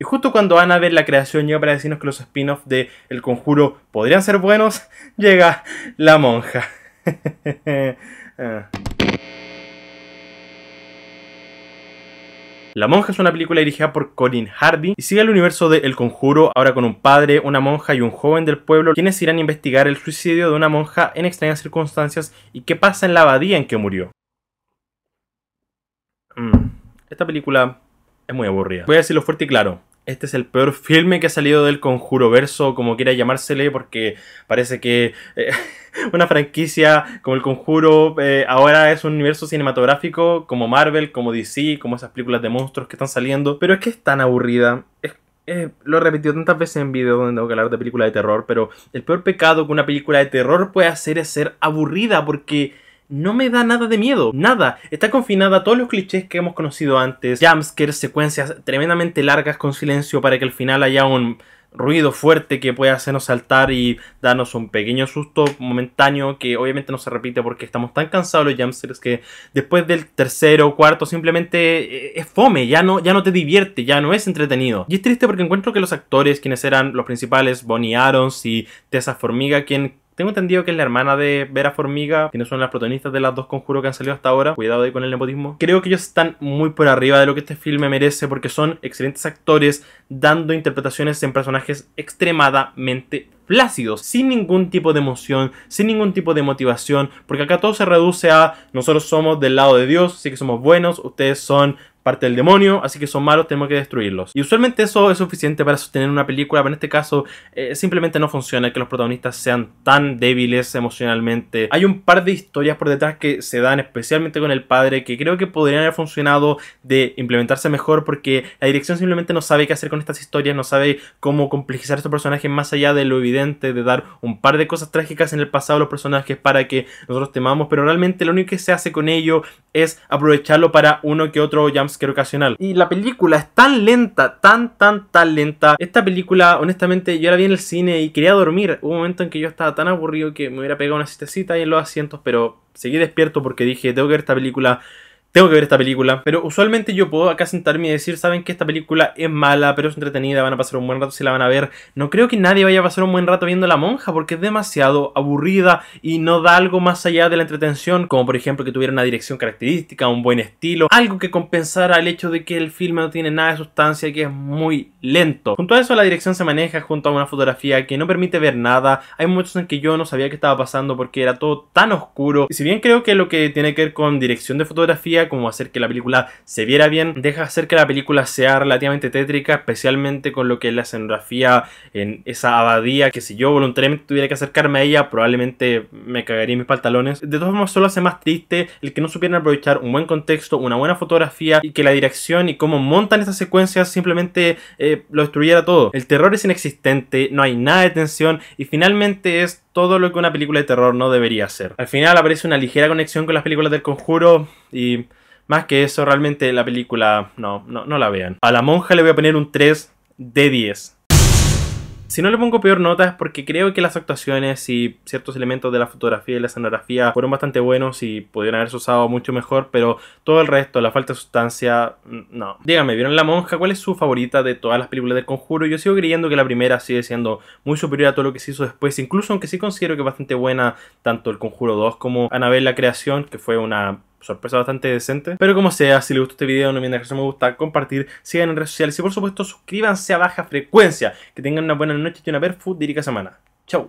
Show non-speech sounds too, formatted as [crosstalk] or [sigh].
Y justo cuando ver la creación, llega para decirnos que los spin-offs de El Conjuro podrían ser buenos, [laughs] llega la monja. [laughs] Ah. La Monja es una película dirigida por Colin Hardy y sigue el universo de El Conjuro, ahora con un padre, una monja y un joven del pueblo, quienes irán a investigar el suicidio de una monja en extrañas circunstancias y qué pasa en la abadía en que murió. Mm, esta película es muy aburrida. Voy a decirlo fuerte y claro este es el peor filme que ha salido del Conjuro Verso, como quiera llamársele, porque parece que eh, [laughs] una franquicia como el Conjuro eh, ahora es un universo cinematográfico como Marvel, como DC, como esas películas de monstruos que están saliendo. Pero es que es tan aburrida. lo he repetido tantas veces en videos donde tengo que hablar de películas de terror, pero el peor pecado que una película de terror puede hacer es ser aburrida, porque no me da nada de miedo, nada. Está confinada a todos los clichés que hemos conocido antes, jumpscares, secuencias tremendamente largas con silencio para que al final haya un ruido fuerte que pueda hacernos saltar y darnos un pequeño susto momentáneo que obviamente no se repite porque estamos tan cansados los jumpscares que después del tercero o cuarto simplemente eh, es fome, ya no, ya no te divierte, ya no es entretenido. Y es triste porque encuentro que los actores, quienes eran los principales, Bonnie Arons y Tessa Formiga, quien tengo entendido que es la hermana de Vera Formiga, quienes son las protagonistas de las dos conjuros que han salido hasta ahora. Cuidado ahí con el nepotismo. Creo que ellos están muy por arriba de lo que este filme merece porque son excelentes actores dando interpretaciones en personajes extremadamente flácidos. sin ningún tipo de emoción, sin ningún tipo de motivación, porque acá todo se reduce a nosotros somos del lado de Dios, así que somos buenos, ustedes son parte del demonio, así que son malos, tenemos que destruirlos. Y usualmente eso es suficiente para sostener una película, pero en este caso eh, simplemente no funciona que los protagonistas sean tan débiles emocionalmente. Hay un par de historias por detrás que se dan especialmente con el padre que creo que podrían haber funcionado de implementarse mejor porque la dirección simplemente no sabe qué hacer con estas historias, no sabe cómo complejizar estos personajes más allá de lo evidente de dar un par de cosas trágicas en el pasado a los personajes para que nosotros temamos, pero realmente lo único que se hace con ello es aprovecharlo para uno que otro ya era ocasional. Y la película es tan lenta, tan, tan, tan lenta. Esta película, honestamente, yo la vi en el cine y quería dormir. Hubo un momento en que yo estaba tan aburrido que me hubiera pegado una cistecita ahí en los asientos, pero seguí despierto porque dije, tengo que ver esta película tengo que ver esta película. Pero usualmente yo puedo acá sentarme y decir, saben que esta película es mala, pero es entretenida, van a pasar un buen rato si la van a ver. No creo que nadie vaya a pasar un buen rato viendo La Monja porque es demasiado aburrida y no da algo más allá de la entretención, como por ejemplo que tuviera una dirección característica, un buen estilo, algo que compensara el hecho de que el filme no tiene nada de sustancia y que es muy lento. Junto a eso la dirección se maneja junto a una fotografía que no permite ver nada. Hay muchos en que yo no sabía qué estaba pasando porque era todo tan oscuro. Y si bien creo que lo que tiene que ver con dirección de fotografía como hacer que la película se viera bien, deja hacer que la película sea relativamente tétrica, especialmente con lo que es la escenografía en esa abadía, que si yo voluntariamente tuviera que acercarme a ella, probablemente me cagaría en mis pantalones. De todas formas, solo hace más triste el que no supieran aprovechar un buen contexto, una buena fotografía y que la dirección y cómo montan estas secuencias simplemente eh, lo destruyera todo. El terror es inexistente, no hay nada de tensión y finalmente es todo lo que una película de terror no debería ser. Al final aparece una ligera conexión con las películas del conjuro y más que eso realmente la película no, no, no la vean. A la monja le voy a poner un 3 de 10. Si no le pongo peor nota es porque creo que las actuaciones y ciertos elementos de la fotografía y la escenografía fueron bastante buenos y pudieron haberse usado mucho mejor, pero todo el resto, la falta de sustancia, no. Dígame, ¿vieron La Monja? ¿Cuál es su favorita de todas las películas del Conjuro? Yo sigo creyendo que la primera sigue siendo muy superior a todo lo que se hizo después, incluso aunque sí considero que es bastante buena tanto El Conjuro 2 como Anabel la Creación, que fue una sorpresa bastante decente. Pero como sea, si les gustó este video, no olviden un me gusta, compartir, sigan en redes sociales y por supuesto suscríbanse a Baja Frecuencia. Que tengan una buena noche y una rica semana. Chau.